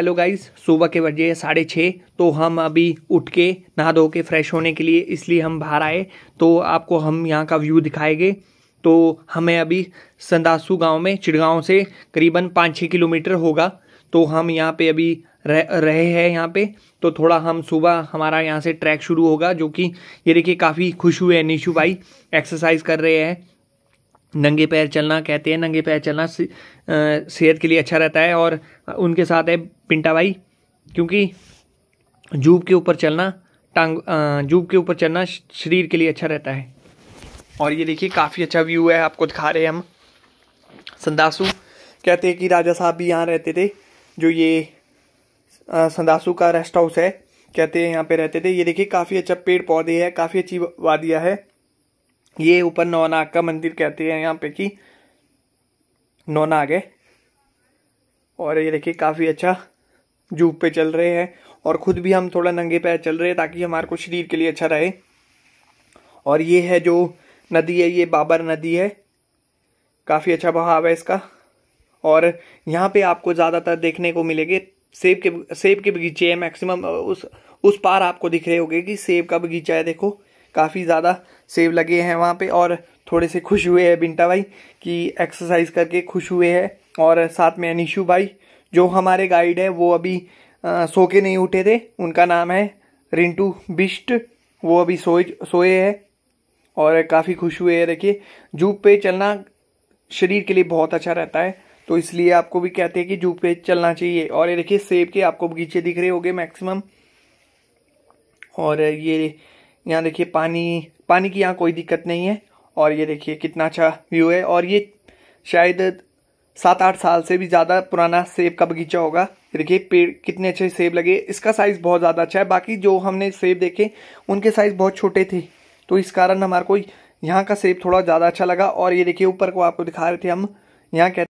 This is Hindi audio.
हेलो गाइस सुबह के बजे साढ़े छः तो हम अभी उठ के नहा धो के फ्रेश होने के लिए इसलिए हम बाहर आए तो आपको हम यहाँ का व्यू दिखाएंगे तो हमें अभी संदासू गांव में चिड़गांव से करीबन पाँच छः किलोमीटर होगा तो हम यहाँ पे अभी रह, रहे हैं यहाँ पे तो थोड़ा हम सुबह हमारा यहाँ से ट्रैक शुरू होगा जो कि ये देखिए काफ़ी खुश हुए हैं निशु भाई एक्सरसाइज कर रहे हैं नंगे पैर चलना कहते हैं नंगे पैर चलना सेहत के लिए अच्छा रहता है और उनके साथ है पिंटा भाई क्योंकि जूब के ऊपर चलना टांग जूब के ऊपर चलना शरीर के लिए अच्छा रहता है और ये देखिए काफ़ी अच्छा व्यू है आपको दिखा रहे हैं हम संदासु कहते हैं कि राजा साहब भी यहाँ रहते थे जो ये संदासु का रेस्ट हाउस है कहते हैं यहाँ पे रहते थे ये देखिए काफ़ी अच्छा पेड़ पौधे है काफ़ी अच्छी वादियाँ है ये ऊपर नौनाग का मंदिर कहते हैं यहाँ पे कि नौनाग है और ये देखिए काफ़ी अच्छा जूप पे चल रहे हैं और ख़ुद भी हम थोड़ा नंगे पैर चल रहे हैं ताकि हमारे को शरीर के लिए अच्छा रहे और ये है जो नदी है ये बाबर नदी है काफ़ी अच्छा बहाव है इसका और यहाँ पे आपको ज़्यादातर देखने को मिलेंगे सेब के सेब के बगीचे हैं मैक्सिमम उस उस पार आपको दिख रहे होंगे कि सेब का बगीचा है देखो काफ़ी ज़्यादा सेव लगे हैं वहाँ पे और थोड़े से खुश हुए हैं बिंटा भाई कि एक्सरसाइज करके खुश हुए हैं और साथ में अनिशु भाई जो हमारे गाइड हैं वो अभी आ, सो के नहीं उठे थे उनका नाम है रिंटू बिस्ट वो अभी सोए सोए है और काफ़ी खुश हुए हैं देखिए जूप पे चलना शरीर के लिए बहुत अच्छा रहता है तो इसलिए आपको भी कहते हैं कि जूप पे चलना चाहिए और ये देखिए सेब के आपको बगीचे दिख रहे होंगे मैक्सिमम और ये यहाँ देखिए पानी पानी की यहाँ कोई दिक्कत नहीं है और ये देखिए कितना अच्छा व्यू है और ये शायद सात आठ साल से भी ज़्यादा पुराना सेब का बगीचा होगा देखिए पेड़ कितने अच्छे सेब लगे इसका साइज़ बहुत ज़्यादा अच्छा है बाकी जो हमने सेब देखे उनके साइज़ बहुत छोटे थे तो इस कारण हमारे को यहाँ का सेब थोड़ा ज़्यादा अच्छा लगा और ये देखिए ऊपर को आपको दिखा रहे थे हम यहाँ कहते